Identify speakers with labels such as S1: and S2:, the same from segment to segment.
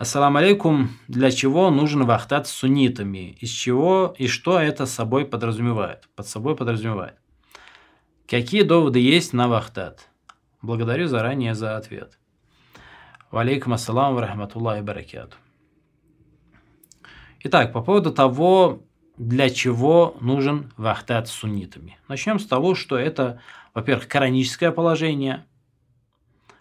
S1: Ассаламу алейкум, для чего нужен вахтат с суннитами? Из чего и что это собой подразумевает? Под собой подразумевает. Какие доводы есть на вахтат? Благодарю заранее за ответ. Валейкум ассалам ва и баракату. Итак, по поводу того, для чего нужен вахтат с суннитами. Начнем с того, что это, во-первых, кораническое положение,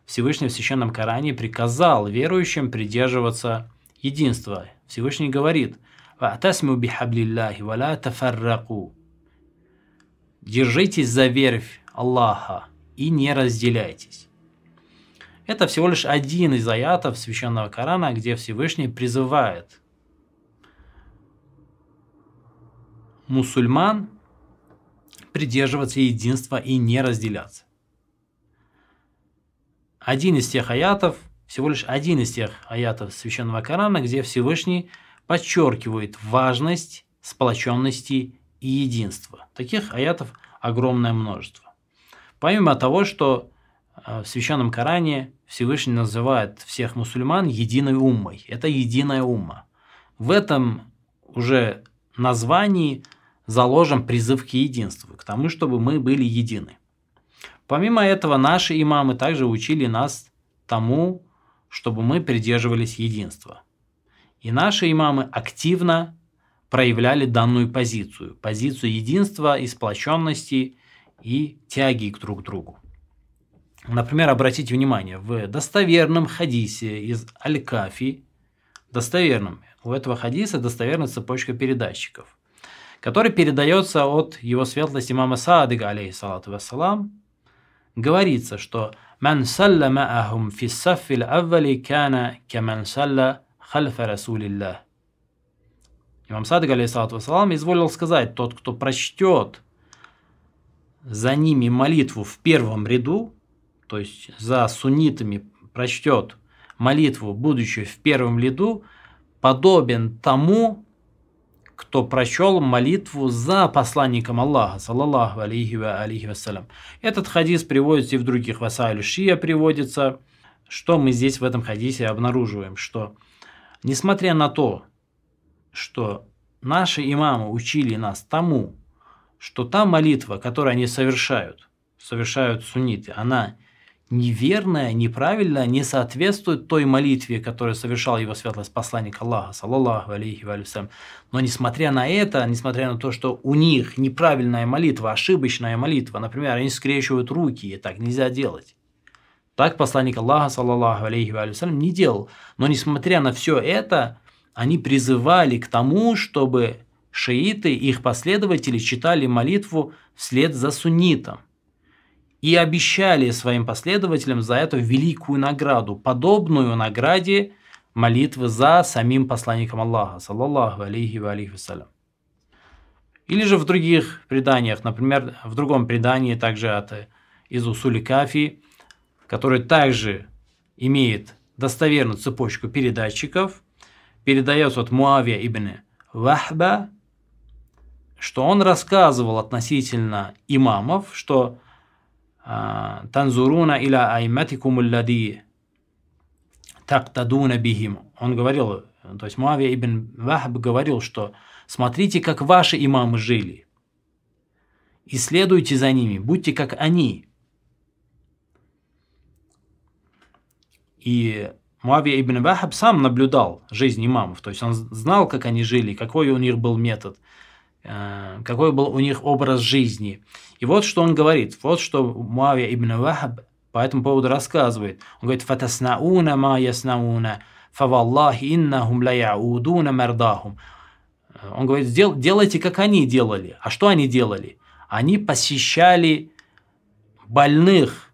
S1: Всевышний в Священном Коране приказал верующим придерживаться единства. Всевышний говорит «Держитесь за верь Аллаха и не разделяйтесь». Это всего лишь один из аятов Священного Корана, где Всевышний призывает мусульман придерживаться единства и не разделяться один из тех аятов, всего лишь один из тех аятов Священного Корана, где Всевышний подчеркивает важность сплоченности и единства. Таких аятов огромное множество. Помимо того, что э, в Священном Коране Всевышний называет всех мусульман единой уммой. Это единая умма. В этом уже названии заложен призыв к единству, к тому, чтобы мы были едины. Помимо этого, наши имамы также учили нас тому, чтобы мы придерживались единства. И наши имамы активно проявляли данную позицию, позицию единства и сплоченности и тяги к друг другу. Например, обратите внимание, в достоверном хадисе из Аль-Кафи, достоверном, у этого хадиса достоверна цепочка передатчиков, который передается от его светлости имама Саадыга, алейхиссалату вассалам, говорится, что «Ман салла маахум фи саффил аввали кана каман салла хальфа расулиллах». Имам Садык, алейсалату вассалам, изволил сказать, тот, кто прочтет за ними молитву в первом ряду, то есть за суннитами прочтет молитву, будучи в первом ряду, подобен тому, кто прочел молитву за посланником Аллаха, саллаллаху алейхи ва алейхи вассалям. Этот хадис приводится и в других, васалю шия приводится. Что мы здесь в этом хадисе обнаруживаем? Что несмотря на то, что наши имамы учили нас тому, что та молитва, которую они совершают, совершают сунниты, она неверная, неправильная, не соответствует той молитве, которую совершал его светлость посланник Аллаха, саллаллаху алейхи валюсам. Но несмотря на это, несмотря на то, что у них неправильная молитва, ошибочная молитва, например, они скрещивают руки, и так нельзя делать. Так посланник Аллаха, саллаллаху алейхи валюсам, не делал. Но несмотря на все это, они призывали к тому, чтобы шииты и их последователи читали молитву вслед за суннитом и обещали своим последователям за эту великую награду, подобную награде молитвы за самим посланником Аллаха, саллаллаху алейхи ва алейхи вассалям. Или же в других преданиях, например, в другом предании также от из Усули Кафи, который также имеет достоверную цепочку передатчиков, передает от Муавия ибн Вахба, что он рассказывал относительно имамов, что «Танзуруна иля айматикум аллади тактадуна бихим». Он говорил, то есть Муавия ибн Вахаб говорил, что «смотрите, как ваши имамы жили, и следуйте за ними, будьте как они». И Муавия ибн Вахаб сам наблюдал жизнь имамов, то есть он знал, как они жили, какой у них был метод – Э, какой был у них образ жизни. И вот что он говорит, вот что Муавия ибн Вахаб по этому поводу рассказывает. Он говорит, «Фатаснауна ма яснауна, фаваллахи иннахум ла яудуна Он говорит, делайте, как они делали. А что они делали? Они посещали больных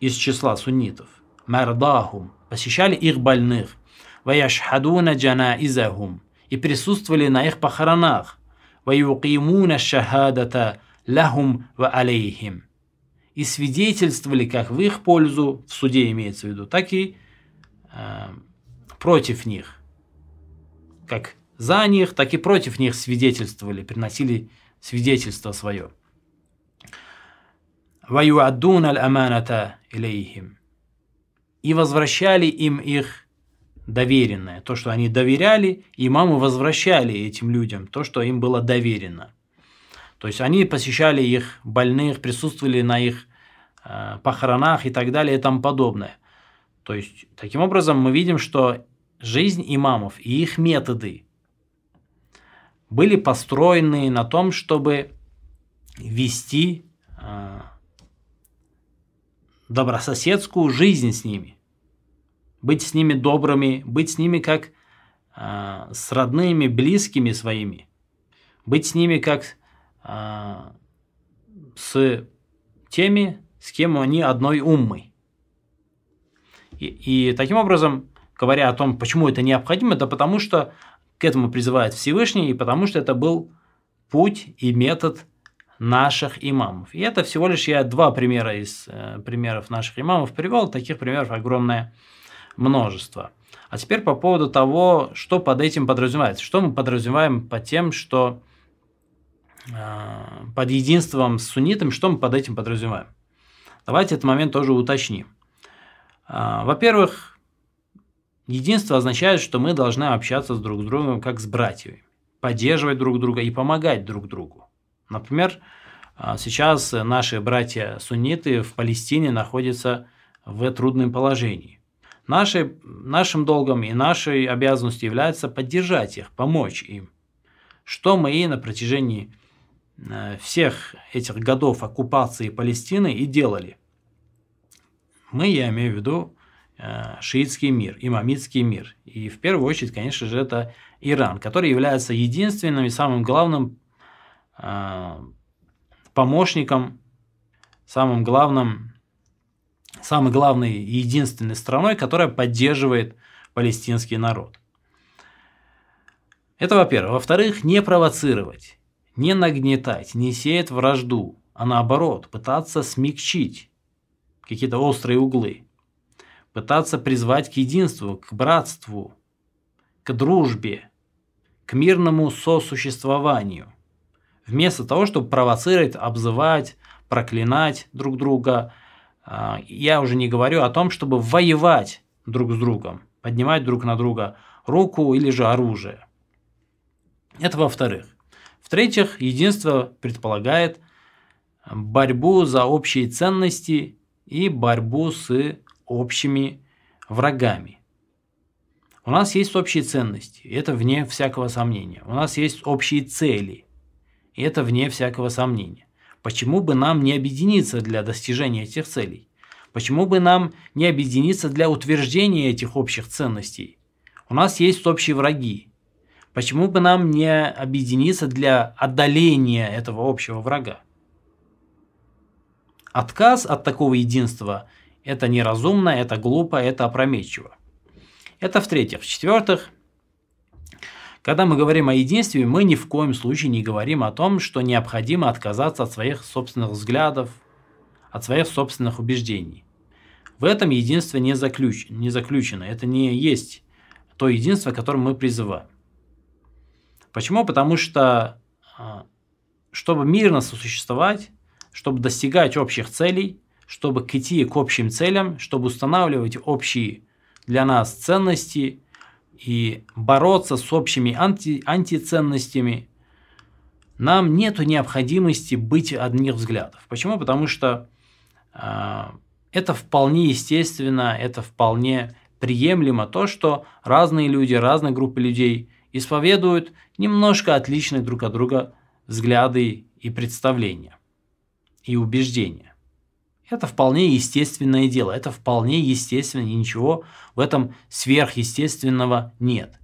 S1: из числа суннитов. Мердахум Посещали их больных. «Ваяшхадуна джанаизахум» и присутствовали на их похоронах. وَيُقِيمُونَ лахум ва алейхим И свидетельствовали как в их пользу, в суде имеется в виду, так и э, против них. Как за них, так и против них свидетельствовали, приносили свидетельство свое. аль аманата илейхим И возвращали им их доверенное, то, что они доверяли, и имамы возвращали этим людям то, что им было доверено. То есть они посещали их больных, присутствовали на их э, похоронах и так далее и тому подобное. То есть таким образом мы видим, что жизнь имамов и их методы были построены на том, чтобы вести э, добрососедскую жизнь с ними – быть с ними добрыми, быть с ними как э, с родными, близкими своими, быть с ними как э, с теми, с кем они одной уммы. И, и таким образом, говоря о том, почему это необходимо, это потому что к этому призывает Всевышний, и потому что это был путь и метод наших имамов. И это всего лишь я два примера из э, примеров наших имамов привел, таких примеров огромное множество. А теперь по поводу того, что под этим подразумевается. Что мы подразумеваем под тем, что а, под единством с суннитами, что мы под этим подразумеваем? Давайте этот момент тоже уточним. А, во-первых, единство означает, что мы должны общаться с друг с другом как с братьями, поддерживать друг друга и помогать друг другу. Например, а, сейчас наши братья сунниты в Палестине находятся в трудном положении. Нашей, нашим долгом и нашей обязанностью является поддержать их, помочь им. Что мы и на протяжении э, всех этих годов оккупации Палестины и делали. Мы, я имею в виду, э, шиитский мир, имамитский мир. И в первую очередь, конечно же, это Иран, который является единственным и самым главным э, помощником, самым главным самой главной и единственной страной, которая поддерживает палестинский народ. Это во-первых. Во-вторых, не провоцировать, не нагнетать, не сеять вражду, а наоборот, пытаться смягчить какие-то острые углы, пытаться призвать к единству, к братству, к дружбе, к мирному сосуществованию, вместо того, чтобы провоцировать, обзывать, проклинать друг друга, а, я уже не говорю о том, чтобы воевать друг с другом, поднимать друг на друга руку или же оружие. Это во-вторых. В-третьих, единство предполагает борьбу за общие ценности и борьбу с общими врагами. У нас есть общие ценности, и это вне всякого сомнения. У нас есть общие цели, и это вне всякого сомнения. Почему бы нам не объединиться для достижения этих целей? Почему бы нам не объединиться для утверждения этих общих ценностей? У нас есть общие враги. Почему бы нам не объединиться для отдаления этого общего врага? Отказ от такого единства – это неразумно, это глупо, это опрометчиво. Это в-третьих. В-четвертых, когда мы говорим о единстве, мы ни в коем случае не говорим о том, что необходимо отказаться от своих собственных взглядов, от своих собственных убеждений. В этом единство не, заключ... не заключено. Это не есть то единство, к которому мы призываем. Почему? Потому что, а, чтобы мирно сосуществовать, чтобы достигать общих целей, чтобы идти к общим целям, чтобы устанавливать общие для нас ценности – и бороться с общими анти, антиценностями, нам нет необходимости быть одних взглядов. Почему? Потому что э, это вполне естественно, это вполне приемлемо то, что разные люди, разные группы людей исповедуют немножко отличные друг от друга взгляды и представления, и убеждения. Это вполне естественное дело, это вполне естественно, ничего в этом сверхъестественного нет.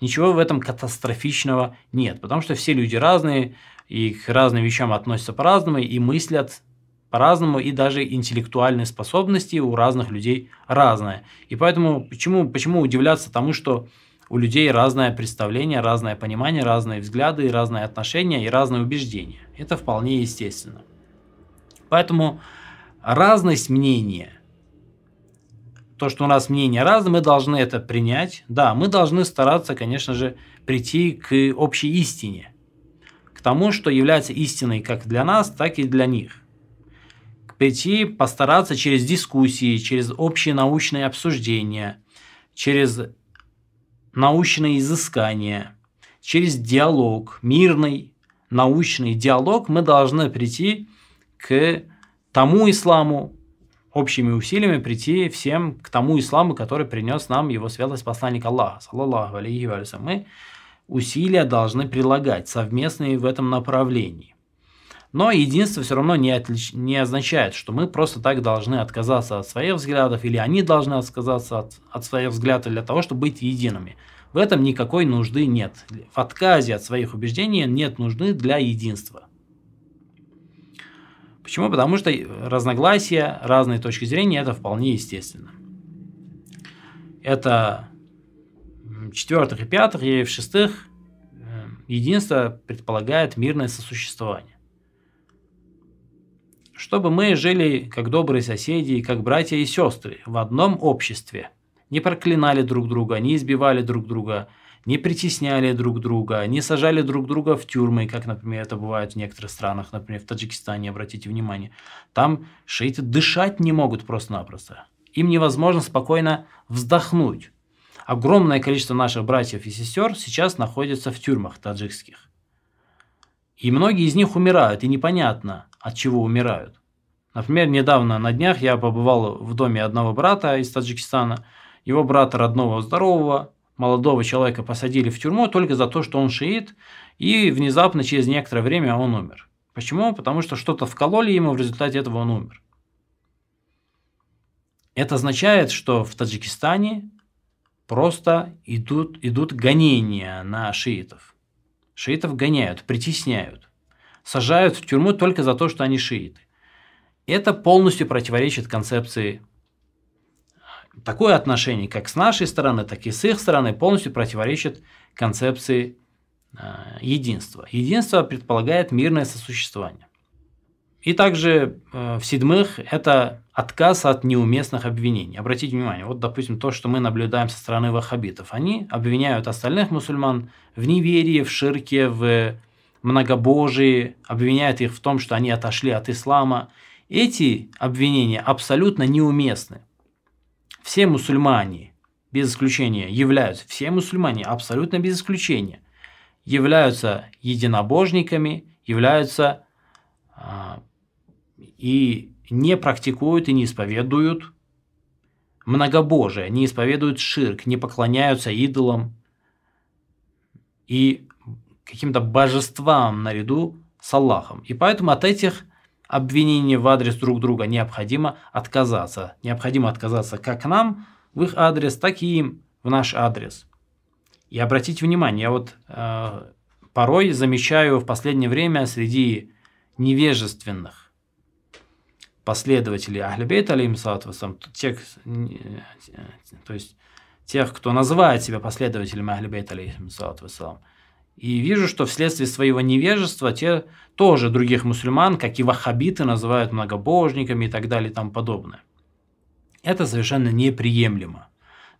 S1: Ничего в этом катастрофичного нет, потому что все люди разные, и к разным вещам относятся по-разному, и мыслят по-разному, и даже интеллектуальные способности у разных людей разные. И поэтому почему, почему удивляться тому, что у людей разное представление, разное понимание, разные взгляды, разные отношения и разные убеждения. Это вполне естественно. Поэтому разность мнения. То, что у нас мнения разные, мы должны это принять. Да, мы должны стараться, конечно же, прийти к общей истине, к тому, что является истиной как для нас, так и для них. Прийти, постараться через дискуссии, через общие научные обсуждения, через научные изыскания, через диалог, мирный научный диалог мы должны прийти к тому исламу, общими усилиями прийти всем к тому исламу, который принес нам его святость посланник Аллаха, саллаллаху алейхи валюсам. Мы усилия должны прилагать совместные в этом направлении. Но единство все равно не, отлич... не означает, что мы просто так должны отказаться от своих взглядов, или они должны отказаться от, от своих взглядов для того, чтобы быть едиными. В этом никакой нужды нет. В отказе от своих убеждений нет нужды для единства. Почему? Потому что разногласия, разные точки зрения – это вполне естественно. Это четвертых и пятых, и в шестых эм, единство предполагает мирное сосуществование. Чтобы мы жили как добрые соседи как братья и сестры в одном обществе, не проклинали друг друга, не избивали друг друга – не притесняли друг друга, не сажали друг друга в тюрьмы, как, например, это бывает в некоторых странах, например, в Таджикистане, обратите внимание. Там шейты дышать не могут просто-напросто. Им невозможно спокойно вздохнуть. Огромное количество наших братьев и сестер сейчас находится в тюрьмах таджикских. И многие из них умирают, и непонятно, от чего умирают. Например, недавно на днях я побывал в доме одного брата из Таджикистана. Его брата родного здорового молодого человека посадили в тюрьму только за то, что он шиит, и внезапно через некоторое время он умер. Почему? Потому что что-то вкололи ему, в результате этого он умер. Это означает, что в Таджикистане просто идут, идут гонения на шиитов. Шиитов гоняют, притесняют, сажают в тюрьму только за то, что они шииты. Это полностью противоречит концепции такое отношение как с нашей стороны, так и с их стороны полностью противоречит концепции э, единства. Единство предполагает мирное сосуществование. И также э, в-седьмых, это отказ от неуместных обвинений. Обратите внимание, вот, допустим, то, что мы наблюдаем со стороны ваххабитов. Они обвиняют остальных мусульман в неверии, в ширке, в многобожии, обвиняют их в том, что они отошли от ислама. Эти обвинения абсолютно неуместны, все мусульмане, без исключения, являются, все мусульмане, абсолютно без исключения, являются единобожниками, являются а, и не практикуют и не исповедуют многобожие, не исповедуют ширк, не поклоняются идолам и каким-то божествам наряду с Аллахом. И поэтому от этих обвинения в адрес друг друга необходимо отказаться. Необходимо отказаться как нам в их адрес, так и им в наш адрес. И обратите внимание, я вот э, порой замечаю в последнее время среди невежественных последователей Ахлибейта, алейхиссалатусам, тех, э, то есть тех, кто называет себя последователем Ахлибейта, алейхиссалатусам, и вижу, что вследствие своего невежества те тоже других мусульман, как и ваххабиты, называют многобожниками и так далее и тому подобное. Это совершенно неприемлемо.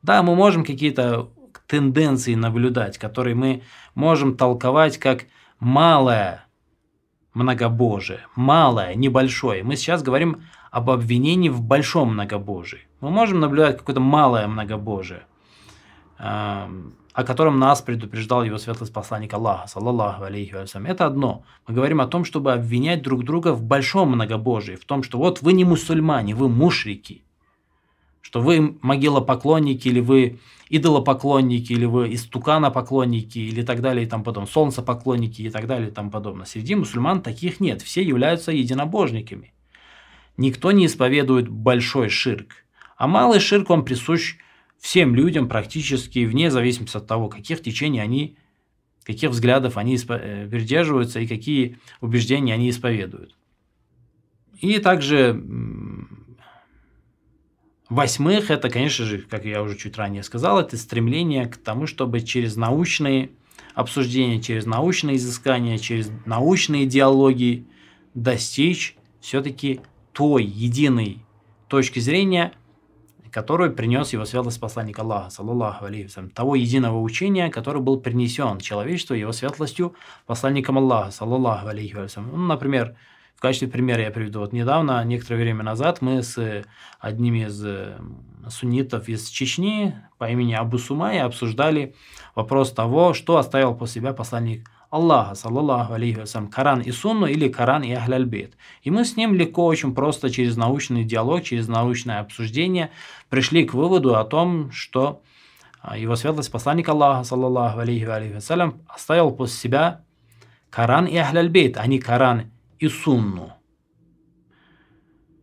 S1: Да, мы можем какие-то тенденции наблюдать, которые мы можем толковать как малое многобожие, малое, небольшое. Мы сейчас говорим об обвинении в большом многобожии. Мы можем наблюдать какое-то малое многобожие. Эм, о котором нас предупреждал его светлость посланник Аллаха, саллаллаху алейхи вассалям. Это одно. Мы говорим о том, чтобы обвинять друг друга в большом многобожии, в том, что вот вы не мусульмане, вы мушрики, что вы могилопоклонники, или вы идолопоклонники, или вы истуканопоклонники, или так далее, и там потом солнцепоклонники, и так далее, и там подобное. Среди мусульман таких нет, все являются единобожниками. Никто не исповедует большой ширк, а малый ширк, он присущ всем людям практически, вне зависимости от того, каких течений они, каких взглядов они э, придерживаются и какие убеждения они исповедуют. И также Восьмых, это, конечно же, как я уже чуть ранее сказал, это стремление к тому, чтобы через научные обсуждения, через научные изыскания, через научные диалоги достичь все-таки той единой точки зрения, которую принес его светлость посланник Аллаха, саллаллаху алейхи того единого учения, которое был принесен человечеству его светлостью посланником Аллаха, саллаллаху алейхи ну, Например, в качестве примера я приведу, вот недавно, некоторое время назад, мы с одним из суннитов из Чечни по имени Абу Сумай обсуждали вопрос того, что оставил после себя посланник Аллаха, саллаллаху алейхи вассалям, Коран и Сунну или Коран и Ахляльбейт. И мы с ним легко, очень просто через научный диалог, через научное обсуждение пришли к выводу о том, что а, его светлость посланник Аллаха, саллаллаху алейхи вассалям, оставил после себя Коран и Ахляльбейт, а не Коран и Сунну.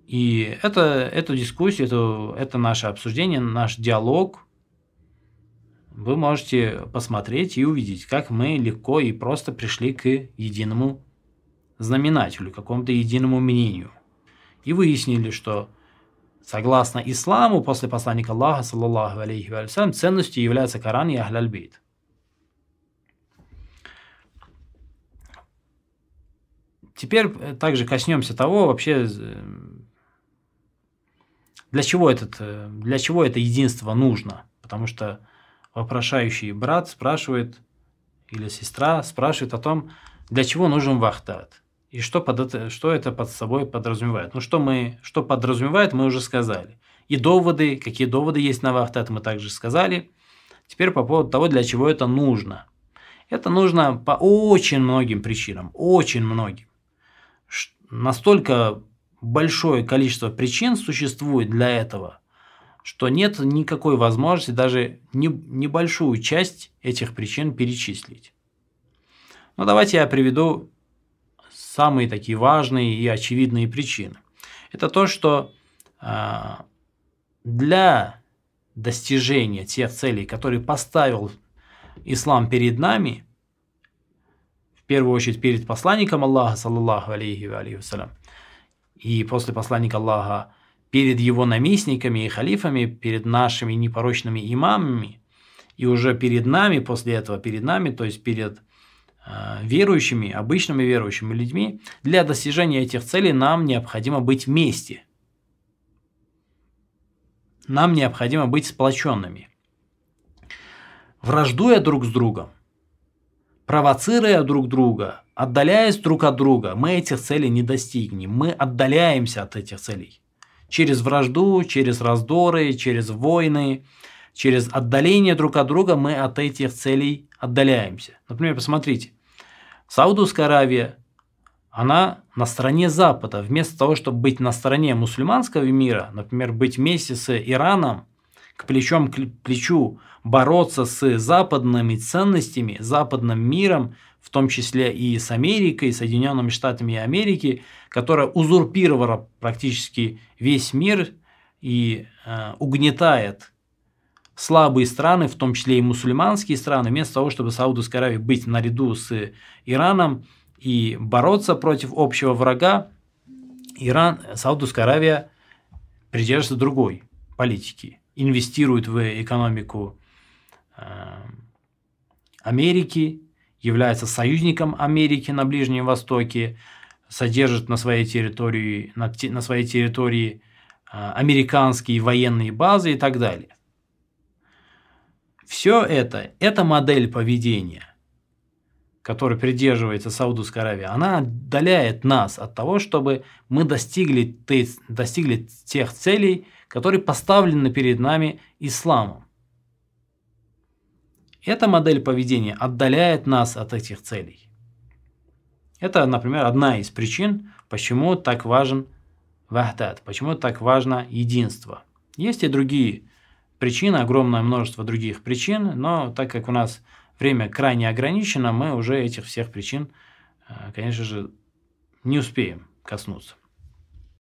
S1: И это, эту дискуссию, это, это наше обсуждение, наш диалог – вы можете посмотреть и увидеть, как мы легко и просто пришли к единому знаменателю, какому-то единому мнению. И выяснили, что согласно исламу, после посланника Аллаха, саллаллаху алейхи вассалям, ценностью является Коран и Ахляльбейт. Теперь э, также коснемся того, вообще, э, для чего, этот, э, для чего это единство нужно. Потому что вопрошающий брат спрашивает, или сестра спрашивает о том, для чего нужен вахтат, и что, под это, что это под собой подразумевает. Ну, что, мы, что подразумевает, мы уже сказали. И доводы, какие доводы есть на вахтат, мы также сказали. Теперь по поводу того, для чего это нужно. Это нужно по очень многим причинам, очень многим. Настолько большое количество причин существует для этого, что нет никакой возможности даже небольшую часть этих причин перечислить. Но давайте я приведу самые такие важные и очевидные причины. Это то, что а, для достижения тех целей, которые поставил ислам перед нами, в первую очередь перед посланником Аллаха, саллаллаху алейхи ва и после посланника Аллаха, перед его наместниками и халифами, перед нашими непорочными имамами, и уже перед нами после этого, перед нами, то есть перед а, верующими, обычными верующими людьми, для достижения этих целей нам необходимо быть вместе. Нам необходимо быть сплоченными. Враждуя друг с другом, провоцируя друг друга, отдаляясь друг от друга, мы этих целей не достигнем. Мы отдаляемся от этих целей. Через вражду, через раздоры, через войны, через отдаление друг от друга мы от этих целей отдаляемся. Например, посмотрите, Саудовская Аравия, она на стороне Запада. Вместо того, чтобы быть на стороне мусульманского мира, например, быть вместе с Ираном, к плечом к плечу бороться с западными ценностями, западным миром – в том числе и с Америкой, и Соединенными Штатами Америки, которая узурпировала практически весь мир и э, угнетает слабые страны, в том числе и мусульманские страны, вместо того, чтобы Саудовская Аравия быть наряду с Ираном и бороться против общего врага, Иран, Саудовская Аравия придерживается другой политики, инвестирует в экономику э, Америки, является союзником Америки на Ближнем Востоке, содержит на своей территории, на, на своей территории а, американские военные базы и так далее. Все это, эта модель поведения, которая придерживается Саудовской Аравии. она отдаляет нас от того, чтобы мы достигли, достигли тех целей, которые поставлены перед нами исламом. Эта модель поведения отдаляет нас от этих целей. Это, например, одна из причин, почему так важен вахдат, почему так важно единство. Есть и другие причины, огромное множество других причин, но так как у нас время крайне ограничено, мы уже этих всех причин, э, конечно же, не успеем коснуться.